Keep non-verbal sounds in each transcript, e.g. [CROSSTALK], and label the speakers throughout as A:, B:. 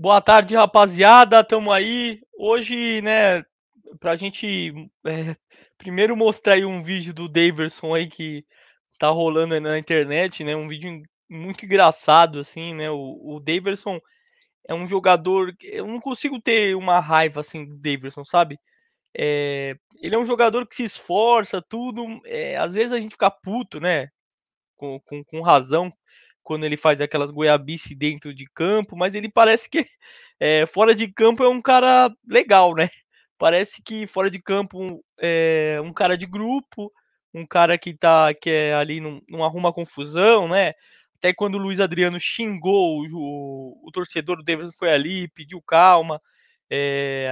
A: Boa tarde, rapaziada. Tamo aí. Hoje, né, pra gente é, primeiro mostrar aí um vídeo do Daverson aí que tá rolando aí na internet, né? Um vídeo muito engraçado, assim, né? O, o Daverson é um jogador. Eu não consigo ter uma raiva assim do Daverson, sabe? É, ele é um jogador que se esforça, tudo. É, às vezes a gente fica puto, né? Com, com, com razão quando ele faz aquelas goiabice dentro de campo, mas ele parece que é, [LAUGHS] fora de campo é um cara legal, né? Parece que fora de campo é um cara de grupo, um cara que tá que é ali não, arruma confusão, né? Até quando o Luiz Adriano xingou o, o torcedor, o Davidson foi ali, pediu calma. É,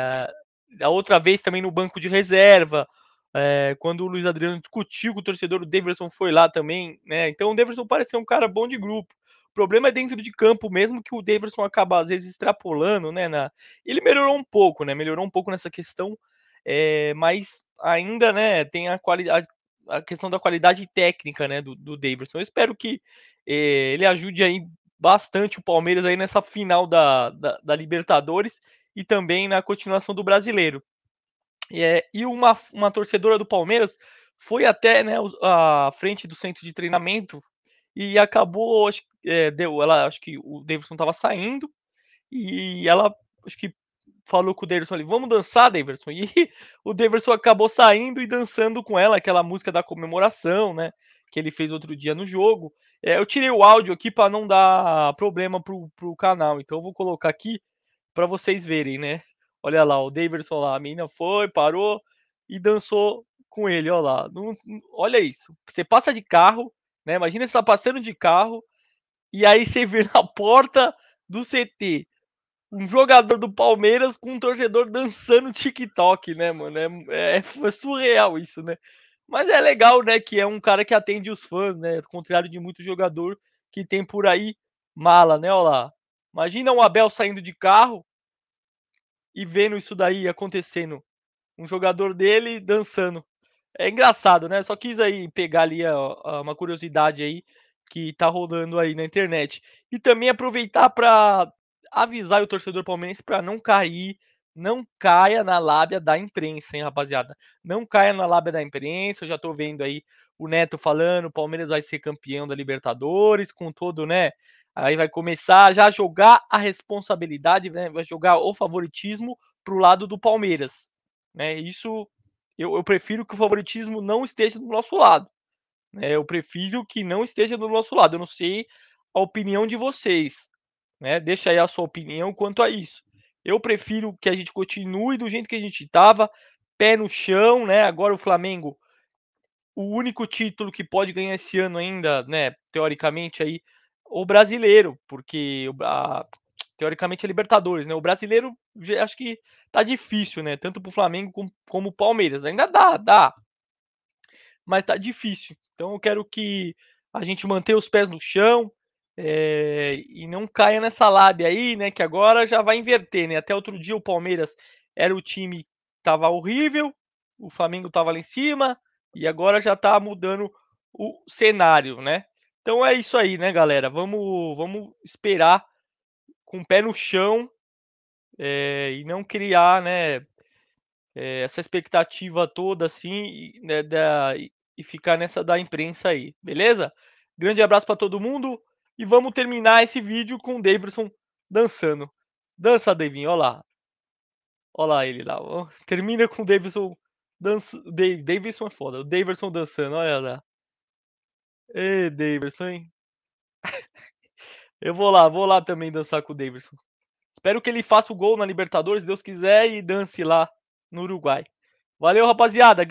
A: a outra vez também no banco de reserva, é, quando o Luiz Adriano discutiu com o torcedor, o Deverson foi lá também, né? Então o Deverson parece ser um cara bom de grupo. O problema é dentro de campo, mesmo que o Deverson acaba às vezes extrapolando, né? Na... Ele melhorou um pouco, né? Melhorou um pouco nessa questão, é, mas ainda, né? Tem a qualidade, a questão da qualidade técnica, né? Do, do Davidson. Eu espero que eh, ele ajude aí bastante o Palmeiras aí nessa final da, da, da Libertadores e também na continuação do Brasileiro. É, e uma, uma torcedora do Palmeiras foi até né, a frente do centro de treinamento e acabou, acho, é, deu, ela, acho que o Davidson estava saindo e ela, acho que falou com o Davidson ali, vamos dançar, Davidson. [LAUGHS] E o Davidson acabou saindo e dançando com ela, aquela música da comemoração, né? Que ele fez outro dia no jogo. É, eu tirei o áudio aqui para não dar problema pro, pro canal, então eu vou colocar aqui para vocês verem, né? Olha lá, o Davidson lá, a menina foi, parou e dançou com ele, olha lá. Não, olha isso. Você passa de carro, né? Imagina você tá passando de carro e aí você vê na [LAUGHS] porta do CT um jogador do Palmeiras com um torcedor dançando TikTok, né, mano? É, é, é, surreal isso, né? Mas é legal, né, que é um cara que atende os fãs, né? Ao contrário de muito jogador que tem por aí mala, né? Olha lá. Imagina o Abel saindo de carro, e vendo isso daí acontecendo. Um jogador dele dançando. É engraçado, né? Só quis aí pegar ali a, uma curiosidade aí que tá rolando aí na internet. E também aproveitar para avisar o torcedor palmeirense para não cair, não caia na lábia da imprensa, hein, rapaziada? Não caia na lábia da imprensa. Eu já tô vendo aí o Neto falando, o Palmeiras vai ser campeão da Libertadores, com todo, né, Aí vai começar já a jogar a responsabilidade, né? vai jogar o favoritismo para o lado do Palmeiras. Né? Isso eu, eu, prefiro que o favoritismo não esteja do nosso lado. Né? Eu prefiro que não esteja do nosso lado. Eu não sei a opinião de vocês. Né? Deixa aí a sua opinião quanto a isso. Eu prefiro que a gente continue do jeito que a gente estava, pé no chão, né? Agora o Flamengo, o único título que pode ganhar esse ano ainda, né? Teoricamente aí o brasileiro, porque a, teoricamente é Libertadores, né? O brasileiro acho que tá difícil, né? Tanto pro Flamengo como, o Palmeiras. Ainda dá, dá. Mas tá difícil. Então eu quero que a gente mantenha os pés no chão é, e não caia nessa lábia aí, né? Que agora já vai inverter, né? Até outro dia o Palmeiras era o time que tava horrível, o Flamengo tava lá em cima e agora já tá mudando o cenário, né? Então é isso aí, né, galera? Vamos, vamos esperar com o pé no chão é, e não criar, né, é, essa expectativa toda assim né, da, e ficar nessa da imprensa aí, beleza? Grande abraço para todo mundo e vamos terminar esse vídeo com o Davidson dançando. Dança, Davin. olha lá. Olha lá ele lá. Termina com o Davidson dançando. Davidson é foda. O Davidson dançando, olha lá. Ei, Davidson, hein? Eu vou lá, vou lá também dançar com o Davidson. Espero que ele faça o gol na Libertadores, Deus quiser, e dance lá no Uruguai. Valeu, rapaziada.